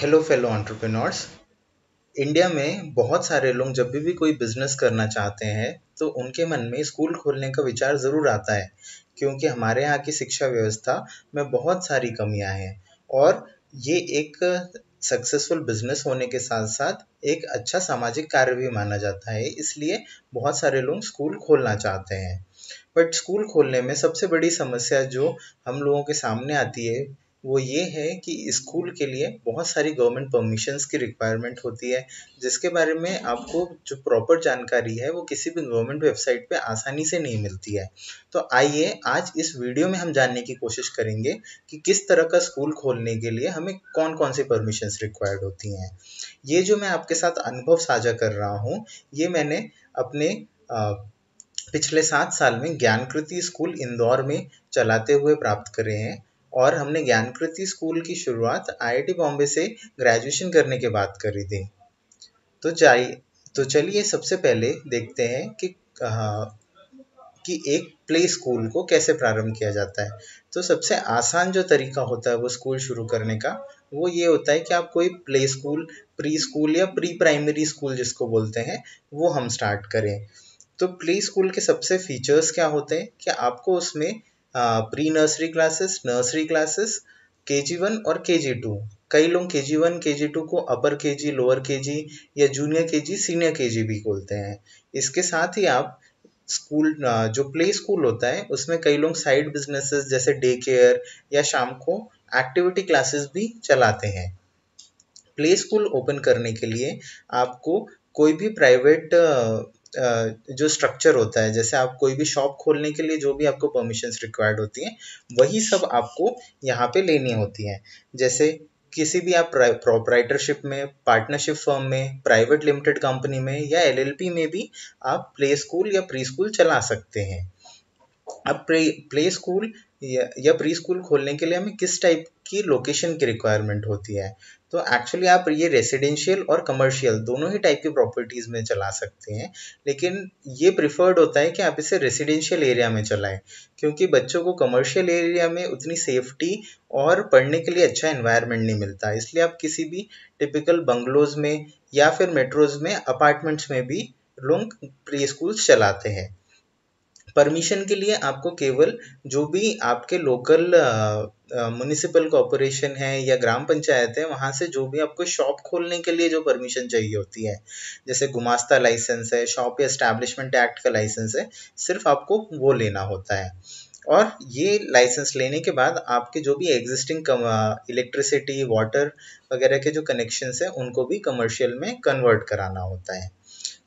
hello fellow entrepreneurs India में बहुत सारे लोग जब भी, भी कोई बिजनेस करना चाहते हैं तो उनके मन में स्कूल खोलने का विचार ज़रूर आता है क्योंकि हमारे यहाँ की शिक्षा व्यवस्था में बहुत सारी कमियाँ हैं और ये एक सक्सेसफुल बिजनेस होने के साथ साथ एक अच्छा सामाजिक कार्य भी माना जाता है इसलिए बहुत सारे लोग स्कूल खोलना चाहते हैं बट स्कूल खोलने में सबसे बड़ी समस्या जो हम लोगों के सामने आती है वो ये है कि स्कूल के लिए बहुत सारी गवर्नमेंट परमिशंस की रिक्वायरमेंट होती है जिसके बारे में आपको जो प्रॉपर जानकारी है वो किसी भी गवर्नमेंट वेबसाइट पे आसानी से नहीं मिलती है तो आइए आज इस वीडियो में हम जानने की कोशिश करेंगे कि किस तरह का स्कूल खोलने के लिए हमें कौन कौन सी परमिशंस रिक्वायर्ड होती हैं ये जो मैं आपके साथ अनुभव साझा कर रहा हूँ ये मैंने अपने आ, पिछले सात साल में ज्ञानकृति स्कूल इंदौर में चलाते हुए प्राप्त करे हैं और हमने ज्ञानकृति स्कूल की शुरुआत आईआईटी बॉम्बे से ग्रेजुएशन करने के बाद करी थी तो जाइए तो चलिए सबसे पहले देखते हैं कि आ, कि एक प्ले स्कूल को कैसे प्रारंभ किया जाता है तो सबसे आसान जो तरीका होता है वो स्कूल शुरू करने का वो ये होता है कि आप कोई प्ले स्कूल प्री स्कूल या प्री प्राइमरी स्कूल जिसको बोलते हैं वो हम स्टार्ट करें तो प्ले स्कूल के सबसे फीचर्स क्या होते हैं कि आपको उसमें pre nursery classes nursery classes K G one और के जी टू कई लोग के जी वन के जी टू को अपर के जी लोअर के जी या जूनियर के जी सीनियर के जी भी बोलते हैं इसके साथ ही आप स्कूल uh, जो प्ले स्कूल होता है उसमें कई लोग साइड बिजनेसेस जैसे डे केयर या शाम को एक्टिविटी क्लासेस भी चलाते हैं प्ले स्कूल ओपन करने के लिए आपको कोई भी प्राइवेट जो स्ट्रक्चर होता है जैसे आप कोई भी शॉप खोलने के लिए जो भी आपको परमिशंस रिक्वायर्ड होती हैं वही सब आपको यहाँ पे लेनी होती हैं जैसे किसी भी आप प्रोपराइटरशिप में पार्टनरशिप फर्म में प्राइवेट लिमिटेड कंपनी में या एलएलपी में भी आप प्ले स्कूल या प्री स्कूल चला सकते हैं अब प्ले स्कूल या प्री स्कूल खोलने के लिए हमें किस टाइप की लोकेशन की रिक्वायरमेंट होती है तो एक्चुअली आप ये रेसिडेंशियल और कमर्शियल दोनों ही टाइप की प्रॉपर्टीज़ में चला सकते हैं लेकिन ये प्रिफर्ड होता है कि आप इसे रेसिडेंशियल एरिया में चलाएं क्योंकि बच्चों को कमर्शियल एरिया में उतनी सेफ्टी और पढ़ने के लिए अच्छा इन्वायरमेंट नहीं मिलता इसलिए आप किसी भी टिपिकल बंगलोज में या फिर मेट्रोज में अपार्टमेंट्स में भी लोग प्री स्कूल्स चलाते हैं परमिशन के लिए आपको केवल जो भी आपके लोकल म्यूनिसिपल कॉरपोरेशन है या ग्राम पंचायत है वहाँ से जो भी आपको शॉप खोलने के लिए जो परमिशन चाहिए होती है जैसे गुमास्ता लाइसेंस है शॉप या इस्टेब्लिशमेंट एक्ट का लाइसेंस है सिर्फ आपको वो लेना होता है और ये लाइसेंस लेने के बाद आपके जो भी एग्जिस्टिंग इलेक्ट्रिसिटी वाटर वगैरह के जो कनेक्शंस हैं उनको भी कमर्शियल में कन्वर्ट कराना होता है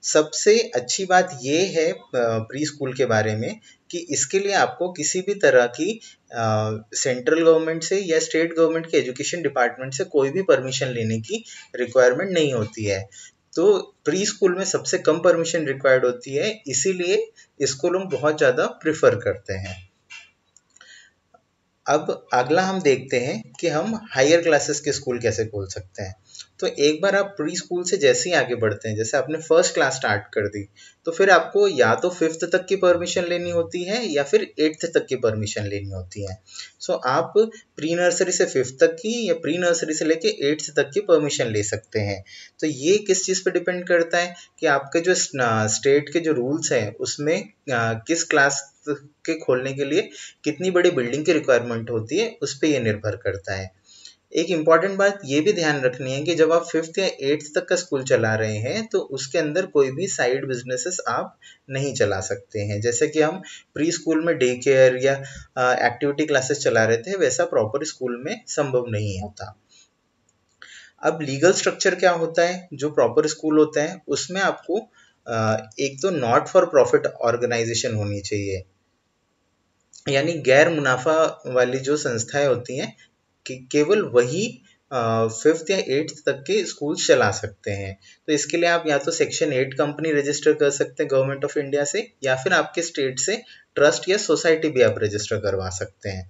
सबसे अच्छी बात ये है प्री स्कूल के बारे में कि इसके लिए आपको किसी भी तरह की सेंट्रल गवर्नमेंट से या स्टेट गवर्नमेंट के एजुकेशन डिपार्टमेंट से कोई भी परमिशन लेने की रिक्वायरमेंट नहीं होती है तो प्री स्कूल में सबसे कम परमिशन रिक्वायर्ड होती है इसीलिए इसको लोग बहुत ज़्यादा प्रिफर करते हैं अब अगला हम देखते हैं कि हम हायर क्लासेस के स्कूल कैसे खोल सकते हैं तो एक बार आप प्री स्कूल से जैसे ही आगे बढ़ते हैं जैसे आपने फर्स्ट क्लास स्टार्ट कर दी तो फिर आपको या तो फिफ्थ तक की परमिशन लेनी होती है या फिर एट्थ तक की परमिशन लेनी होती है सो आप प्री नर्सरी से फिफ्थ तक की या प्री नर्सरी से लेके एट्थ तक की परमिशन ले सकते हैं तो ये किस चीज़ पर डिपेंड करता है कि आपके जो स्टेट के जो रूल्स हैं उसमें किस क्लास के खोलने के लिए कितनी बड़ी बिल्डिंग की रिक्वायरमेंट होती है उस पर ये निर्भर करता है एक इम्पॉर्टेंट बात ये भी ध्यान रखनी है कि जब आप फिफ्थ या एट्थ तक का स्कूल चला रहे हैं तो उसके अंदर कोई भी साइड बिजनेसेस आप नहीं चला सकते हैं जैसे कि हम प्री स्कूल में डे केयर या एक्टिविटी क्लासेस चला रहे थे वैसा प्रॉपर स्कूल में संभव नहीं होता अब लीगल स्ट्रक्चर क्या होता है जो प्रॉपर स्कूल होता है उसमें आपको एक तो नॉट फॉर प्रॉफिट ऑर्गेनाइजेशन होनी चाहिए यानी गैर मुनाफा वाली जो संस्थाएं होती हैं कि केवल वही फिफ्थ या एट्थ तक के स्कूल चला सकते हैं तो इसके लिए आप या तो सेक्शन एट कंपनी रजिस्टर कर सकते हैं गवर्नमेंट ऑफ इंडिया से या फिर आपके स्टेट से ट्रस्ट या सोसाइटी भी आप रजिस्टर करवा सकते हैं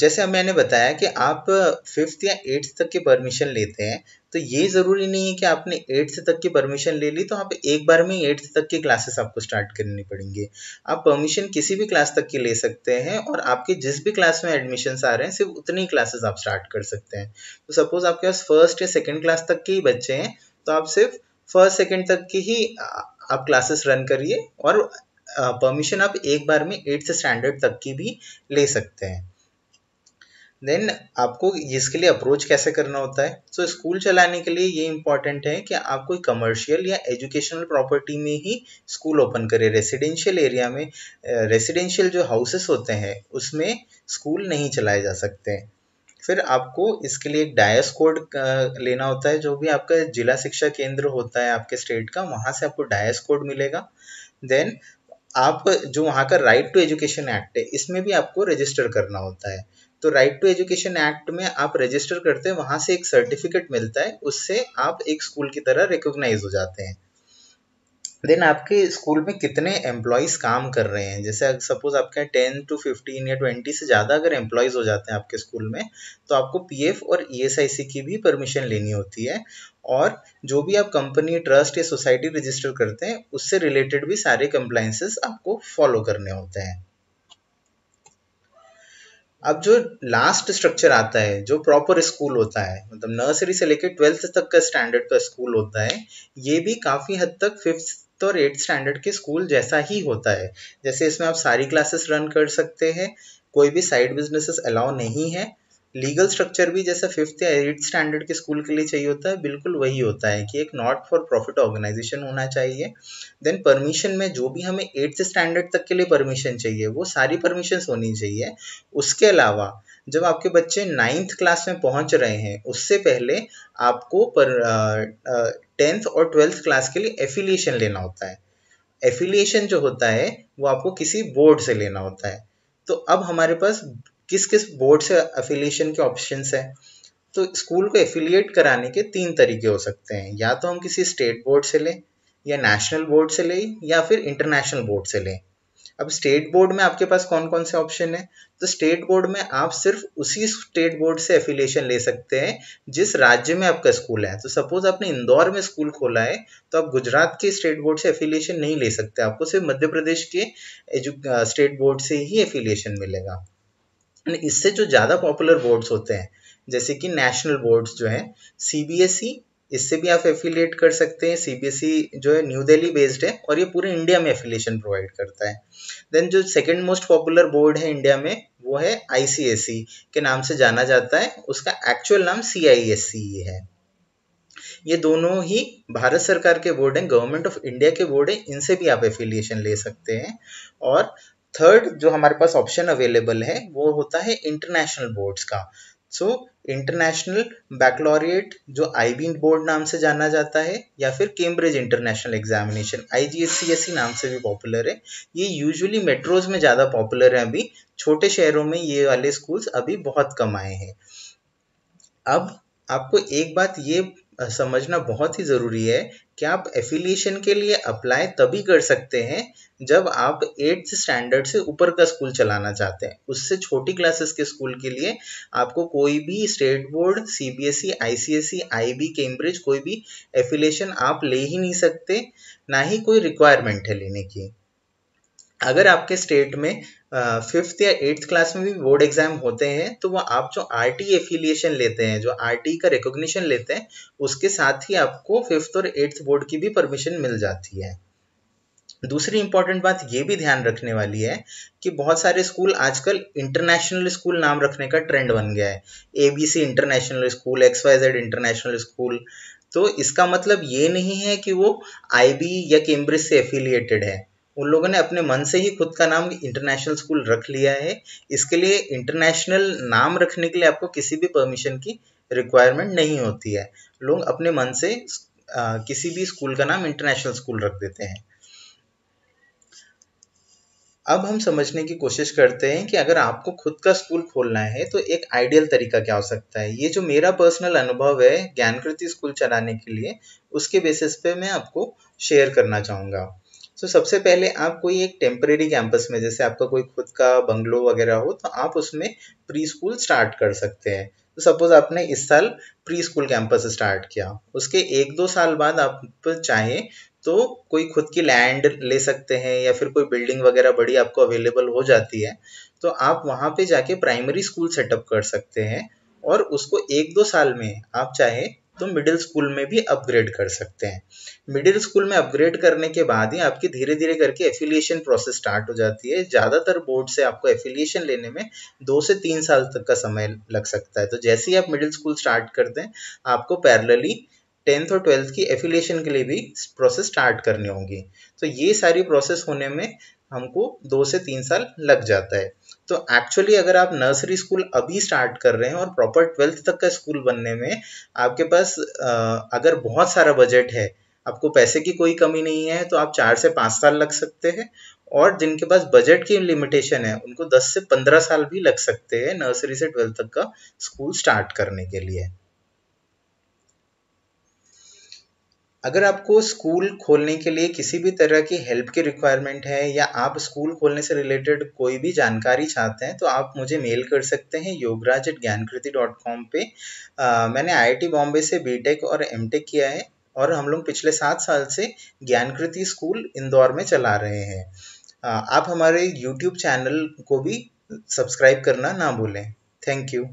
जैसे मैंने बताया कि आप फिफ्थ या एट्थ तक की परमिशन लेते हैं तो ये ज़रूरी नहीं है कि आपने एट्थ तक की परमिशन ले ली तो आप एक बार में एट्थ तक की क्लासेस आपको स्टार्ट करनी पड़ेंगे आप परमिशन किसी भी क्लास तक की ले सकते हैं और आपके जिस भी क्लास में एडमिशन्स आ रहे हैं सिर्फ उतनी क्लासेस आप स्टार्ट कर सकते हैं तो सपोज़ आपके पास फर्स्ट या सेकेंड क्लास तक के ही बच्चे हैं तो आप सिर्फ फर्स्ट सेकेंड तक की ही आप क्लासेस रन करिए और परमिशन आप एक बार में एट्थ स्टैंडर्ड तक की भी ले सकते हैं देन आपको इसके लिए अप्रोच कैसे करना होता है सो so, स्कूल चलाने के लिए ये इंपॉर्टेंट है कि आप कोई कमर्शियल या एजुकेशनल प्रॉपर्टी में ही स्कूल ओपन करें रेसिडेंशियल एरिया में रेसिडेंशियल जो हाउसेस होते हैं उसमें स्कूल नहीं चलाए जा सकते फिर आपको इसके लिए एक डायस कोड लेना होता है जो भी आपका जिला शिक्षा केंद्र होता है आपके स्टेट का वहाँ से आपको डायस कोड मिलेगा देन आप जो वहाँ का राइट टू एजुकेशन एक्ट है इसमें भी आपको रजिस्टर करना होता है तो राइट टू एजुकेशन एक्ट में आप रजिस्टर करते हैं वहाँ से एक सर्टिफिकेट मिलता है उससे आप एक स्कूल की तरह रिकोगनाइज हो जाते हैं देन आपके स्कूल में कितने एम्प्लॉयज़ काम कर रहे हैं जैसे सपोज आपके यहाँ टेन टू फिफ्टीन या ट्वेंटी से ज़्यादा अगर एम्प्लॉयज़ हो जाते हैं आपके स्कूल में तो आपको पी और ई e की भी परमिशन लेनी होती है और जो भी आप कंपनी ट्रस्ट या सोसाइटी रजिस्टर करते हैं उससे रिलेटेड भी सारे कंप्लाइंसेस आपको फॉलो करने होते हैं अब जो लास्ट स्ट्रक्चर आता है जो प्रॉपर स्कूल होता है मतलब नर्सरी से लेकर ट्वेल्थ तक का स्टैंडर्ड का स्कूल होता है ये भी काफ़ी हद तक फिफ्थ और एट्थ स्टैंडर्ड के स्कूल जैसा ही होता है जैसे इसमें आप सारी क्लासेस रन कर सकते हैं कोई भी साइड बिजनेसेस अलाउ नहीं है लीगल स्ट्रक्चर भी जैसा फिफ्थ या एट स्टैंडर्ड के स्कूल के लिए चाहिए होता है बिल्कुल वही होता है कि एक नॉट फॉर प्रॉफिट ऑर्गेनाइजेशन होना चाहिए देन परमिशन में जो भी हमें एट्थ स्टैंडर्ड तक के लिए परमिशन चाहिए वो सारी परमिशन होनी चाहिए उसके अलावा जब आपके बच्चे नाइन्थ क्लास में पहुंच रहे हैं उससे पहले आपको पर टेंथ और ट्वेल्थ क्लास के लिए एफिलिएशन लेना होता है एफिलिएशन जो होता है वो आपको किसी बोर्ड से लेना होता है तो अब हमारे पास किस किस बोर्ड से एफिलिएशन के ऑप्शन हैं तो स्कूल को एफिलिएट कराने के तीन तरीके हो सकते हैं या तो हम किसी स्टेट बोर्ड से लें या नेशनल बोर्ड से लें या फिर इंटरनेशनल बोर्ड से लें अब स्टेट बोर्ड में आपके पास कौन कौन से ऑप्शन है तो स्टेट बोर्ड में आप सिर्फ उसी स्टेट बोर्ड से एफिलिएशन ले सकते हैं जिस राज्य में आपका स्कूल है तो सपोज आपने इंदौर में स्कूल खोला है तो आप गुजरात के स्टेट बोर्ड से एफिलिएशन नहीं ले सकते आपको सिर्फ मध्य प्रदेश के स्टेट बोर्ड से ही एफिलिएशन मिलेगा एंड इससे जो ज़्यादा पॉपुलर बोर्ड्स होते हैं जैसे कि नेशनल बोर्ड्स जो हैं सी e, इससे भी आप एफिलिएट कर सकते हैं सीबीएसई e जो है न्यू दिल्ली बेस्ड है और ये पूरे इंडिया में एफिलिएशन प्रोवाइड करता है देन जो सेकेंड मोस्ट पॉपुलर बोर्ड है इंडिया में वो है आईसीएसई e, के नाम से जाना जाता है उसका एक्चुअल नाम सी है ये दोनों ही भारत सरकार के बोर्ड हैं गवर्नमेंट ऑफ इंडिया के बोर्ड हैं इनसे भी आप एफिलिएशन ले सकते हैं और थर्ड जो हमारे पास ऑप्शन अवेलेबल है वो होता है इंटरनेशनल बोर्ड्स का सो इंटरनेशनल बैकलोरिएट जो बी बोर्ड नाम से जाना जाता है या फिर कैम्ब्रिज इंटरनेशनल एग्जामिनेशन सी नाम से भी पॉपुलर है ये यूजुअली मेट्रोज में ज़्यादा पॉपुलर है अभी छोटे शहरों में ये वाले स्कूल्स अभी बहुत कम आए हैं अब आपको एक बात ये समझना बहुत ही ज़रूरी है कि आप एफिलिएशन के लिए अप्लाई तभी कर सकते हैं जब आप एट्थ स्टैंडर्ड से ऊपर का स्कूल चलाना चाहते हैं उससे छोटी क्लासेस के स्कूल के लिए आपको कोई भी state board C C B S S E I E I B Cambridge कोई भी एफिलिएशन आप ले ही नहीं सकते ना ही कोई रिक्वायरमेंट है लेने की अगर आपके स्टेट में फिफ्थ या एट्थ क्लास में भी बोर्ड एग्जाम होते हैं तो वह आप जो आर टी एफिलिएशन लेते हैं जो आर टी का रिकॉग्निशन लेते हैं उसके साथ ही आपको फिफ्थ और एट्थ बोर्ड की भी परमिशन मिल जाती है दूसरी इंपॉर्टेंट बात ये भी ध्यान रखने वाली है कि बहुत सारे स्कूल आजकल इंटरनेशनल स्कूल नाम रखने का ट्रेंड बन गया है C international school X Y Z international school तो इसका मतलब ये नहीं है कि वो आई e या कैम्ब्रिज से एफिलिएटेड है उन लोगों ने अपने मन से ही खुद का नाम इंटरनेशनल स्कूल रख लिया है इसके लिए इंटरनेशनल नाम रखने के लिए आपको किसी भी परमिशन की रिक्वायरमेंट नहीं होती है लोग अपने मन से आ, किसी भी स्कूल का नाम इंटरनेशनल स्कूल रख देते हैं अब हम समझने की कोशिश करते हैं कि अगर आपको खुद का स्कूल खोलना है तो एक आइडियल तरीका क्या हो सकता है ये जो मेरा पर्सनल अनुभव है ज्ञानकृति स्कूल चलाने के लिए उसके बेसिस पे मैं आपको शेयर करना चाहूँगा सो so, सबसे पहले आप कोई एक टेम्परेरी कैंपस में जैसे आपका कोई खुद का बंगलो वगैरह हो तो आप उसमें प्री स्कूल स्टार्ट कर सकते हैं तो सपोज आपने इस साल प्री स्कूल कैंपस स्टार्ट किया उसके एक दो साल बाद आप चाहें तो कोई खुद की लैंड ले सकते हैं या फिर कोई बिल्डिंग वगैरह बड़ी आपको अवेलेबल हो जाती है तो आप वहाँ पे जाके प्राइमरी स्कूल सेटअप कर सकते हैं और उसको एक दो साल में आप चाहे तो मिडिल स्कूल में भी अपग्रेड कर सकते हैं मिडिल स्कूल में अपग्रेड करने के बाद ही आपकी धीरे धीरे करके एफिलिएशन प्रोसेस स्टार्ट हो जाती है ज़्यादातर बोर्ड से आपको एफिलिएशन लेने में दो से तीन साल तक का समय लग सकता है तो जैसे ही आप मिडिल स्कूल स्टार्ट कर दें आपको पैरलली टेंथ और ट्वेल्थ की एफिलिएशन के लिए भी प्रोसेस स्टार्ट करनी होगी तो ये सारी प्रोसेस होने में हमको दो से तीन साल लग जाता है तो एक्चुअली अगर आप नर्सरी स्कूल अभी स्टार्ट कर रहे हैं और प्रॉपर ट्वेल्थ तक का स्कूल बनने में आपके पास अगर बहुत सारा बजट है आपको पैसे की कोई कमी नहीं है तो आप चार से पाँच साल लग सकते हैं और जिनके पास बजट की लिमिटेशन है उनको दस से पंद्रह साल भी लग सकते हैं नर्सरी से ट्वेल्थ तक का स्कूल स्टार्ट करने के लिए अगर आपको स्कूल खोलने के लिए किसी भी तरह की हेल्प की रिक्वायरमेंट है या आप स्कूल खोलने से रिलेटेड कोई भी जानकारी चाहते हैं तो आप मुझे मेल कर सकते हैं Yograj at Gyankriti dot com पर मैंने आईआईटी बॉम्बे से बीटेक और एमटेक किया है और हम लोग पिछले सात साल से ज्ञानकृति स्कूल इंदौर में चला रहे हैं आप हमारे यूट्यूब चैनल को भी सब्सक्राइब करना ना भूलें थैंक यू